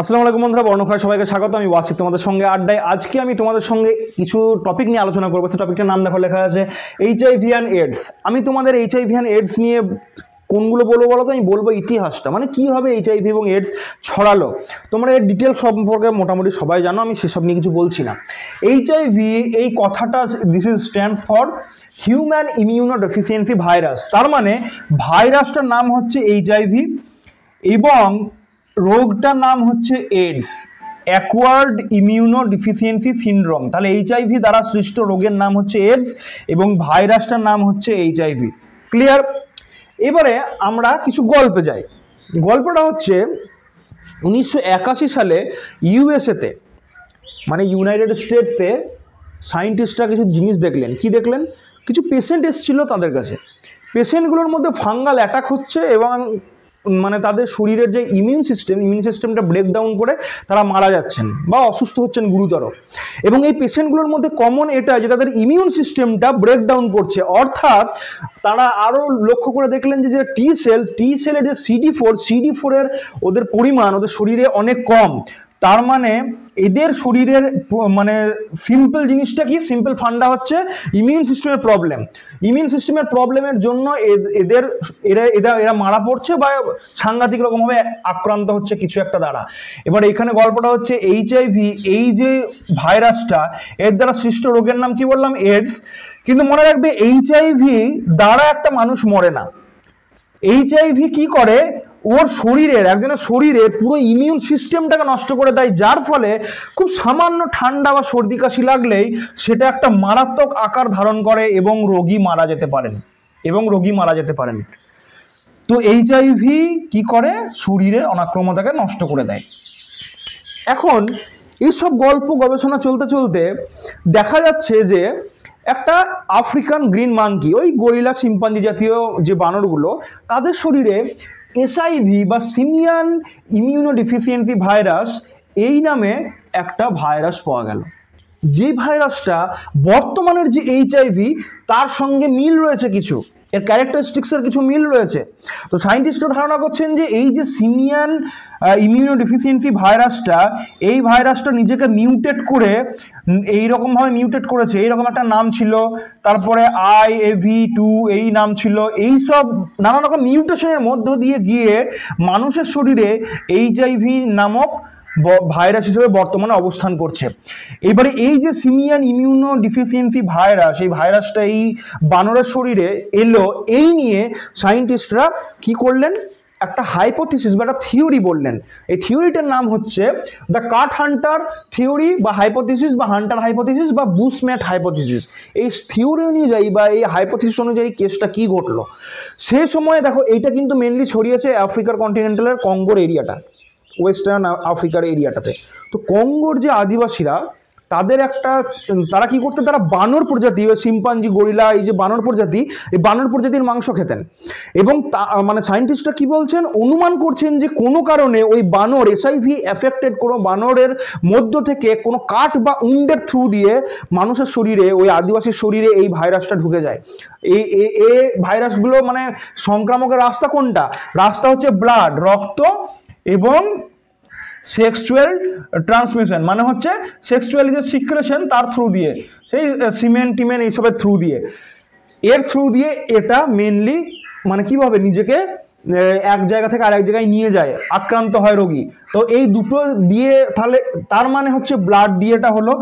আসসালামু আলাইকুম বন্ধুরা বর্ণখয় সবাইকে স্বাগত আমি ওয়াসিফ তোমাদের সঙ্গে আড্ডায় আজকে আমি তোমাদের সঙ্গে কিছু টপিক নিয়ে আলোচনা করবো সে টপিকটার নাম দেখো লেখা আছে এইচআইভি অ্যান্ড এডস আমি তোমাদের এইচআইভি অ্যান্ড এডস নিয়ে কোনগুলো বলবো বলো তো আমি বলবো ইতিহাসটা মানে কীভাবে এইচআইভি এবং এডস ছড়ালো তোমরা এর ডিটেল সম্পর্কে মোটামুটি সবাই জানো আমি সেসব নিয়ে কিছু বলছি না এইচআইভি এই কথাটা this is stand for human immunodeficiency virus তার মানে ভাইরাসটার নাম হচ্ছে এইচআইভি এবং রোগটার নাম হচ্ছে AIDS acquired immunodeficiency syndrome তাহলে এইচআইভি দ্বারা সৃষ্ট রোগের নাম হচ্ছে এইডস এবং ভাইরাসটার নাম হচ্ছে এইচআইভি ক্লিয়ার এবারে আমরা কিছু গল্পে যাই গল্পটা হচ্ছে উনিশশো সালে ইউএসএতে মানে ইউনাইটেড স্টেটসে সায়েন্টিস্টরা কিছু জিনিস দেখলেন কি দেখলেন কিছু পেশেন্ট এসছিলো তাদের কাছে পেশেন্টগুলোর মধ্যে ফাঙ্গাল অ্যাটাক হচ্ছে এবং মানে তাদের শরীরের যে ইমিউন সিস্টেম ইমিউন সিস্টেমটা ব্রেকডাউন করে তারা মারা যাচ্ছেন বা অসুস্থ হচ্ছেন গুরুতর এবং এই পেশেন্টগুলোর মধ্যে কমন এটা যে তাদের ইমিউন সিস্টেমটা ব্রেকডাউন করছে অর্থাৎ তারা আরও লক্ষ্য করে দেখলেন যে যে টি সেল টি সেলের যে সিডি ফোর সিডি ফোরের ওদের পরিমাণ ওদের শরীরে অনেক কম তার মানে এদের শরীরের মানে সিম্পল জিনিসটা কি সিম্পল ফান্ডা হচ্ছে ইমিউন সিস্টেমের প্রবলেম ইমিউন সিস্টেমের প্রবলেমের জন্য এদের এরা এরা এরা মারা পড়ছে বা সাংঘাতিক রকমভাবে আক্রান্ত হচ্ছে কিছু একটা দ্বারা এবার এখানে গল্পটা হচ্ছে এইচআইভি এই যে ভাইরাসটা এর দ্বারা সৃষ্ট রোগের নাম কি বললাম এডস কিন্তু মনে রাখবে এইচআইভি দ্বারা একটা মানুষ মরে না এইচআইভি কি করে ওর শরীরের একজনের শরীরে পুরো ইমিউন সিস্টেমটাকে নষ্ট করে দেয় যার ফলে খুব সামান্য ঠান্ডা বা সর্দি কাশি লাগলেই সেটা একটা মারাত্মক আকার ধারণ করে এবং রোগী মারা যেতে পারেন এবং রোগী মারা যেতে পারেন তো এইচ আইভি কি করে শরীরের অনাক্রমতাকে নষ্ট করে দেয় এখন এইসব গল্প গবেষণা চলতে চলতে দেখা যাচ্ছে যে একটা আফ্রিকান গ্রিন মাঙ্কি ওই গরিলা সিম্পান্দি জাতীয় যে বানরগুলো তাদের শরীরে এসআইভি বা সিমিয়ান ইমিউনো ডিফিসিয়েন্সি ভাইরাস এই নামে একটা ভাইরাস পাওয়া গেল যে ভাইরাসটা বর্তমানের যে এইচআইভি তার সঙ্গে মিল রয়েছে কিছু এর ক্যারেক্টারিস্টিক্সের কিছু মিল রয়েছে তো সায়েন্টিস্টরা ধারণা করছেন যে এই যে সিমিয়ান ইমিউনো ডিফিসিয়েন্সি ভাইরাসটা এই ভাইরাসটা নিজেকে মিউটেট করে এই রকমভাবে মিউটেট করেছে এইরকম একটা নাম ছিল তারপরে আই এ ভি টু এই নাম ছিল এই সব নানা রকম মিউটেশনের মধ্য দিয়ে গিয়ে মানুষের শরীরে এইচআইভি নামক ভাইরাস হিসেবে বর্তমানে অবস্থান করছে এবারে এই যে সিমিয়ান ইমিউনো ডিফিসিয়েন্সি ভাইরাস এই ভাইরাসটা এই বানরের শরীরে এলো এই নিয়ে সায়েন্টিস্টরা কি করলেন একটা হাইপোথিসিস বা একটা থিওরি বললেন এই থিওরিটার নাম হচ্ছে দ্য কাট হান্টার থিওরি বা হাইপোথিসিস বা হান্টার হাইপোথিসিস বা বুসম্যাট হাইপোথিসিস এই থিওরি অনুযায়ী বা এই হাইপোথিসিস অনুযায়ী কেসটা কি ঘটলো সে সময়ে দেখো এইটা কিন্তু মেনলি ছড়িয়েছে আফ্রিকার কন্টিনেন্টালের কঙ্গোর এরিয়াটা ওয়েস্টার্ন আফ্রিকার এরিয়াটাতে তো কঙ্গোর যে আদিবাসীরা তাদের একটা তারা কি করতেন তারা বানর প্রজাতি শিম্পাঞ্জি গরিলা এই যে বানর প্রজাতি এই বানর প্রজাতির মাংস খেতেন এবং মানে সায়েন্টিস্টরা কি বলছেন অনুমান করছেন যে কোনো কারণে ওই বানর এসআইভি এফেক্টেড কোনো বানরের মধ্য থেকে কোনো কাঠ বা উন্ডের থ্রু দিয়ে মানুষের শরীরে ওই আদিবাসীর শরীরে এই ভাইরাসটা ঢুকে যায় এই এ ভাইরাসগুলো মানে সংক্রামকের রাস্তা কোনটা রাস্তা হচ্ছে ব্লাড রক্ত এবং সেক্সুয়াল ট্রান্সমিশন মানে হচ্ছে সেক্সুয়ালি যে সিক্রেশন তার থ্রু দিয়ে সেই সিমেন টিমেন এইসবের থ্রু দিয়ে এর থ্রু দিয়ে এটা মেনলি মানে কিভাবে নিজেকে এক জায়গা থেকে আরেক জায়গায় নিয়ে যায় আক্রান্ত হয় রোগী তো এই দুটো দিয়ে তাহলে তার মানে হচ্ছে ব্লাড দিয়েটা হলো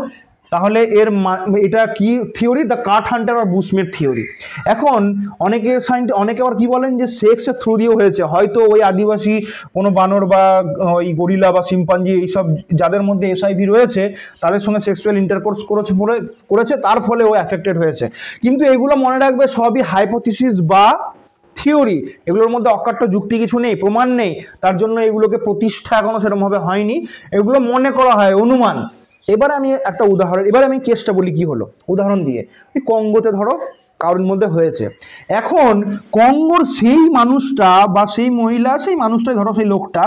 তাহলে এর এটা কি থিওরি দ্য কাট হান্টার আর বুসমের থিওরি এখন অনেকে সাইন্ট অনেকে আবার কি বলেন যে সেক্সের থ্রু দিয়েও হয়েছে হয়তো ওই আদিবাসী কোনো বানর বা ওই গরিলা বা সিম্পাঞ্জি এইসব যাদের মধ্যে এসআইভি রয়েছে তাদের সঙ্গে সেক্সুয়াল ইন্টারকোর্স করেছে বলে করেছে তার ফলে ও অ্যাফেক্টেড হয়েছে কিন্তু এগুলো মনে রাখবে সবই হাইপোথিসিস বা থিওরি এগুলোর মধ্যে অকাট্য যুক্তি কিছু নেই প্রমাণ নেই তার জন্য এগুলোকে প্রতিষ্ঠা এখনও সেরকমভাবে হয়নি এগুলো মনে করা হয় অনুমান এবার আমি একটা উদাহরণ এবার আমি কেসটা বলি কি হলো উদাহরণ দিয়ে কঙ্গোতে ধরো কারোর মধ্যে হয়েছে এখন কঙ্গোর সেই মানুষটা বা সেই মহিলা সেই মানুষটাই ধরো সেই লোকটা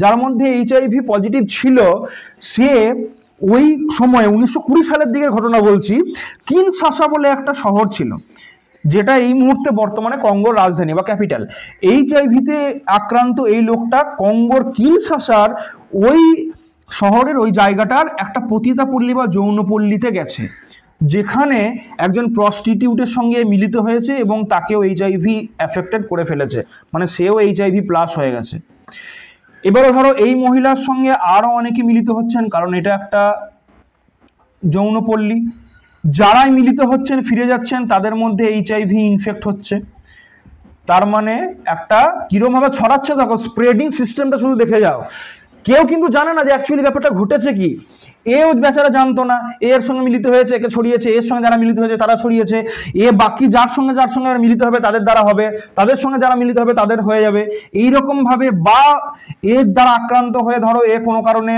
যার মধ্যে এইচআইভি পজিটিভ ছিল সে ওই সময়ে উনিশশো সালের দিকে ঘটনা বলছি তিন শাসা বলে একটা শহর ছিল যেটা এই মুহূর্তে বর্তমানে কঙ্গোর রাজধানী বা ক্যাপিটাল এইচআইভিতে আক্রান্ত এই লোকটা কঙ্গোর শাসার ওই শহরের ওই জায়গাটার একটা পতিতাপল্লী বা যৌনপল্লীতে গেছে যেখানে একজন প্রস্টিটিউটের সঙ্গে মিলিত হয়েছে এবং তাকেও এইচআইভি অ্যাফেক্টেড করে ফেলেছে মানে সেও এইচআইভি প্লাস হয়ে গেছে এবারে ধরো এই মহিলার সঙ্গে আরও অনেকে মিলিত হচ্ছেন কারণ এটা একটা যৌনপল্লী যারাই মিলিত হচ্ছেন ফিরে যাচ্ছেন তাদের মধ্যে এইচআইভি ইনফেক্ট হচ্ছে তার মানে একটা কীরমভাবে ছড়াচ্ছে দেখো স্প্রেডিং সিস্টেমটা শুধু দেখে যাও কেউ কিন্তু জানে না যে অ্যাকচুয়ালি ব্যাপারটা ঘটেছে কি এ বেচারা জানতো না এর সঙ্গে মিলিত হয়েছে একে ছড়িয়েছে এর সঙ্গে যারা মিলিত হয়েছে তারা ছড়িয়েছে এ বাকি যার সঙ্গে যার সঙ্গে মিলিত হবে তাদের দ্বারা হবে তাদের সঙ্গে যারা মিলিত হবে তাদের হয়ে যাবে এইরকমভাবে বা এর দ্বারা আক্রান্ত হয়ে ধরো এ কোনো কারণে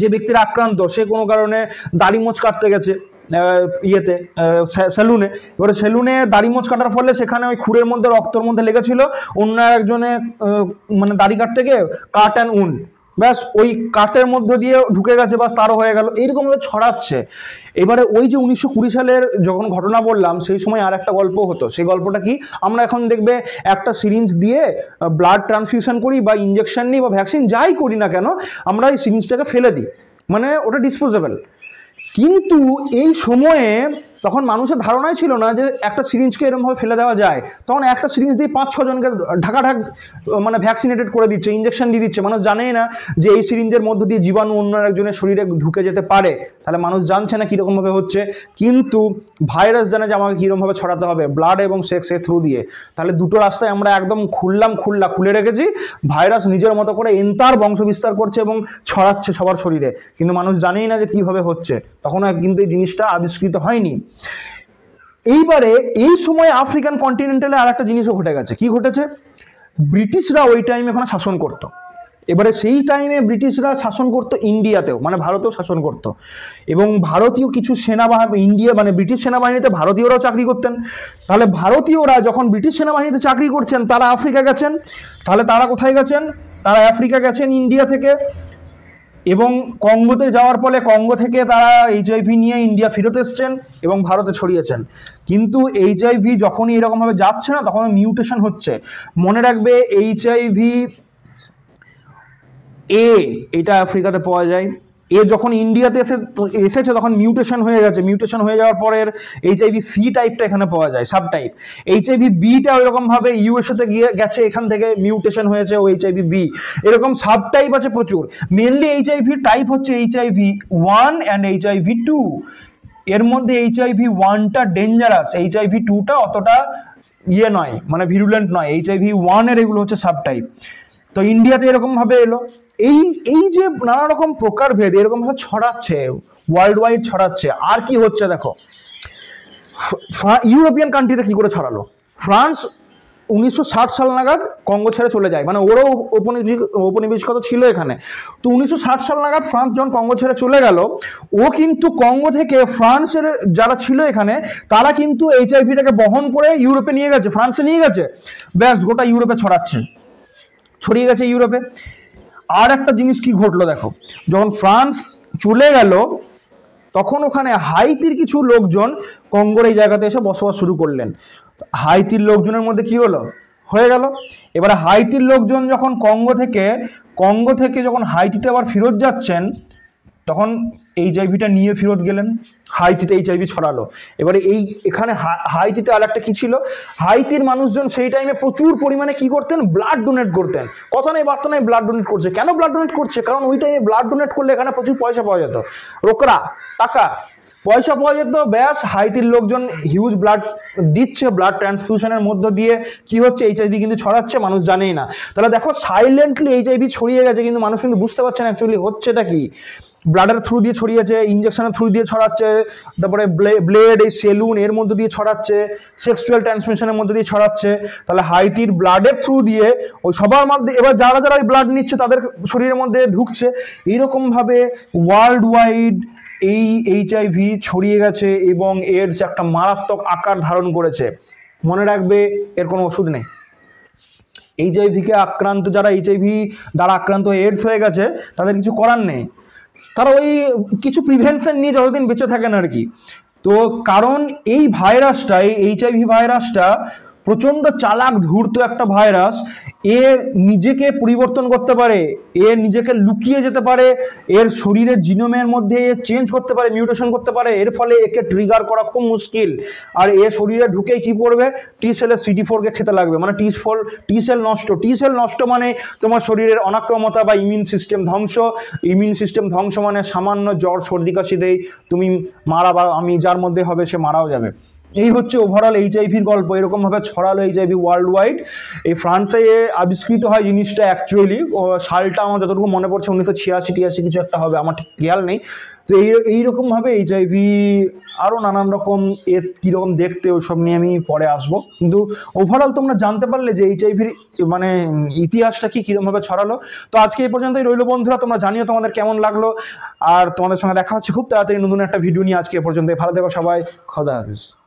যে ব্যক্তির আক্রান্ত সে কোনো কারণে দাড়ি মোচ কাটতে গেছে ইয়েতে সেলুনে এবারে সেলুনে দাড়ি মোচ কাটার ফলে সেখানে ওই খুঁড়ের মধ্যে রক্তর মধ্যে লেগেছিল অন্য একজনে মানে দাড়ি কাটতে গিয়ে কাট অ্যান্ড উন্ড ব্যাস ওই কাটের মধ্য দিয়ে ঢুকে গেছে বা তারও হয়ে গেল এইরকমভাবে ছড়াচ্ছে এবারে ওই যে উনিশশো কুড়ি সালের যখন ঘটনা বললাম সেই সময় আর একটা গল্প হতো সেই গল্পটা কি আমরা এখন দেখবে একটা সিরিঞ্জ দিয়ে ব্লাড ট্রান্সফিউশন করি বা ইঞ্জেকশন নিই বা ভ্যাকসিন যাই করি না কেন আমরা এই সিরিঞ্জটাকে ফেলে দিই মানে ওটা ডিসপোজেবল কিন্তু এই সময়ে তখন মানুষের ধারণাই ছিল না যে একটা সিরিঞ্জকে এরমভাবে ফেলে দেওয়া যায় তখন একটা সিরিঞ্জ দিয়ে পাঁচ ছজনকে ঢাকাঢাক মানে ভ্যাকসিনেটেড করে দিচ্ছে ইঞ্জেকশন দিয়ে দিচ্ছে মানুষ জানেই না যে এই সিরিঞ্জের মধ্য দিয়ে জীবাণু অন্য একজনের শরীরে ঢুকে যেতে পারে তাহলে মানুষ জানছে না কীরকমভাবে হচ্ছে কিন্তু ভাইরাস জানে যে আমাকে কীরকমভাবে ছড়াতে হবে ব্লাড এবং সেক্স এর থ্রু দিয়ে তাহলে দুটো রাস্তায় আমরা একদম খুললাম খুললা খুলে রেখেছি ভাইরাস নিজের মতো করে এন্তার বংশ বিস্তার করছে এবং ছড়াচ্ছে সবার শরীরে কিন্তু মানুষ জানেই না যে কীভাবে হচ্ছে তখন কিন্তু এই জিনিসটা আবিষ্কৃত হয়নি এইবারে এই সময়ে আফ্রিকান কন্টিনেন্টালে আর একটা জিনিসও ঘটে গেছে কি ঘটেছে ব্রিটিশরা ওই টাইমে এখানে শাসন করতো এবারে সেই টাইমে ব্রিটিশরা শাসন করত ইন্ডিয়াতেও মানে ভারতেও শাসন করত এবং ভারতীয় কিছু সেনাবাহিনী ইন্ডিয়া মানে ব্রিটিশ সেনাবাহিনীতে ভারতীয়রাও চাকরি করতেন তাহলে ভারতীয়রা যখন ব্রিটিশ সেনাবাহিনীতে চাকরি করছেন তারা আফ্রিকা গেছেন তাহলে তারা কোথায় গেছেন তারা আফ্রিকা গেছেন ইন্ডিয়া থেকে এবং কঙ্গোতে যাওয়ার ফলে কঙ্গো থেকে তারা এইচআইভি নিয়ে ইন্ডিয়া ফেরত এসছেন এবং ভারতে ছড়িয়েছেন কিন্তু এইচআইভি যখনই এরকমভাবে যাচ্ছে না তখন মিউটেশন হচ্ছে মনে রাখবে এইচআইভি এ এটা আফ্রিকাতে পাওয়া যায় এ যখন ইন্ডিয়াতে এসে এসেছে তখন মিউটেশন হয়ে গেছে মিউটেশন হয়ে যাওয়ার পরের এইচআইভি সি টাইপটা এখানে পাওয়া যায় সাব টাইপ এইচআইভি বিটা ভাবে ইউএসএতে গিয়ে গেছে এখান থেকে মিউটেশন হয়েছে ও এইচআইভি বি এরকম সাব টাইপ আছে প্রচুর মেনলি এইচআইভি টাইপ হচ্ছে HIV one and HIV two এর মধ্যে এইচআইভি ওয়ানটা ডেঞ্জারাস এইচআইভি টুটা অতটা ইয়ে নয় মানে ভিরুলেন্ট নয় এইচআইভি ওয়ানের এগুলো হচ্ছে সাব টাইপ তো ইন্ডিয়াতে এরকমভাবে এলো এই এই যে নানা রকম প্রকারভেদ এরকমভাবে ছড়াচ্ছে ওয়ার্ল্ড ওয়াইড ছড়াচ্ছে আর কি হচ্ছে দেখো ইউরোপিয়ান কান্ট্রিতে কি করে ছড়ালো ফ্রান্স উনিশশো সাল নাগাদ কঙ্গো ছেড়ে চলে যায় মানে ওরও উপনিবেশ উপনিবেশগত ছিল এখানে তো উনিশশো সাল নাগাদ ফ্রান্স যখন কঙ্গো ছেড়ে চলে গেল ও কিন্তু কঙ্গো থেকে ফ্রান্সের যারা ছিল এখানে তারা কিন্তু আইভিটাকে বহন করে ইউরোপে নিয়ে গেছে ফ্রান্সে নিয়ে গেছে ব্যাস গোটা ইউরোপে ছড়াচ্ছে ছড়িয়ে গেছে ইউরোপে আর একটা জিনিস কি ঘটলো দেখো যখন ফ্রান্স চলে গেল তখন ওখানে হাইতির কিছু লোকজন কঙ্গোর এই জায়গাতে এসে বসবাস শুরু করলেন হাইতির লোকজনের মধ্যে কি হলো হয়ে গেল এবারে হাইতির লোকজন যখন কঙ্গো থেকে কঙ্গো থেকে যখন হাইতিতে আবার ফেরত যাচ্ছেন তখন এইচআইভিটা নিয়ে ফিরত গেলেন হাইতিতে এইচআইভি ছড়ালো এবারে এই এখানে হাইতিতে আর একটা কী ছিল হাইতির মানুষজন সেই টাইমে প্রচুর পরিমাণে কি করতেন ব্লাড ডোনেট করতেন কথা নেই বার্তা নেই ব্লাড ডোনেট করছে কেন ব্লাড ডোনেট করছে কারণ ওই টাইমে ব্লাড ডোনেট করলে এখানে প্রচুর পয়সা পাওয়া যেত রোকরা টাকা পয়সা পাওয়া যেত ব্যাস হাইতির লোকজন হিউজ ব্লাড দিচ্ছে ব্লাড ট্রান্সফিউশনের মধ্য দিয়ে কি হচ্ছে এইচআইভি কিন্তু ছড়াচ্ছে মানুষ জানেই না তাহলে দেখো সাইলেন্টলি এইচ আইভি ছড়িয়ে গেছে কিন্তু মানুষ কিন্তু বুঝতে পারছে না অ্যাকচুয়ালি হচ্ছেটা কি ব্লাডের থ্রু দিয়ে ছড়িয়েছে ইঞ্জেকশনের থ্রু দিয়ে ছড়াচ্ছে তারপরে ব্লেড এই সেলুন এর মধ্যে দিয়ে ছড়াচ্ছে সেক্সুয়াল ট্রান্সমিশনের মধ্যে দিয়ে ছড়াচ্ছে তাহলে হাইতির ব্লাডের থ্রু দিয়ে ওই সবার মধ্যে এবার যারা যারা ওই ব্লাড নিচ্ছে তাদের শরীরের মধ্যে ঢুকছে এইরকমভাবে ওয়ার্ল্ড ওয়াইড এই এইচআইভি ছড়িয়ে গেছে এবং এর একটা মারাত্মক আকার ধারণ করেছে মনে রাখবে এর কোনো ওষুধ নেই এইচআইভিকে আক্রান্ত যারা এইচআইভি দ্বারা আক্রান্ত এডস হয়ে গেছে তাদের কিছু করার নেই তারা ওই কিছু প্রিভেনশন নিয়ে যতদিন বেঁচে থাকেন আর কি তো কারণ এই ভাইরাসটা এই এইচআইভি ভাইরাসটা প্রচণ্ড চালাক ধূর্ত একটা ভাইরাস এ নিজেকে পরিবর্তন করতে পারে এ নিজেকে লুকিয়ে যেতে পারে এর শরীরে জিনোমের মধ্যে এ চেঞ্জ করতে পারে মিউটেশন করতে পারে এর ফলে একে ট্রিগার করা খুব মুশকিল আর এ শরীরে ঢুকে কি পড়বে টি সেলের সিডি ফোরকে খেতে লাগবে মানে টি ফোর টি সেল নষ্ট টি সেল নষ্ট মানে তোমার শরীরের অনাক্রমতা বা ইমিউন সিস্টেম ধ্বংস ইমিউন সিস্টেম ধ্বংস মানে সামান্য জ্বর সর্দি কাশি তুমি মারা বা আমি যার মধ্যে হবে সে মারাও যাবে এই হচ্ছে ওভারঅল এইচআইভির গল্প এরকমভাবে ছড়ালো এইচআইভি ওয়ার্ল্ড ওয়াইড এই ফ্রান্সে আবিষ্কৃত হয় জিনিসটা অ্যাকচুয়ালি সালটা আমার যতটুকু মনে পড়ছে উনিশশো ছিয়াশি টিয়াশি কিছু একটা হবে আমার ঠিক খেয়াল নেই তো এই এইরকমভাবে এইচআইভি আরও নানান রকম এর কীরকম দেখতে ওসব নিয়ে আমি পরে আসব কিন্তু ওভারঅল তোমরা জানতে পারলে যে এইচআইভির মানে ইতিহাসটা কি কীরকমভাবে ছড়ালো তো আজকে এই পর্যন্তই রইল বন্ধুরা তোমরা জানিও তোমাদের কেমন লাগলো আর তোমাদের সঙ্গে দেখা হচ্ছে খুব তাড়াতাড়ি নতুন একটা ভিডিও নিয়ে আজকে এ পর্যন্ত ভালো দেখো সবাই খদা হাফিজ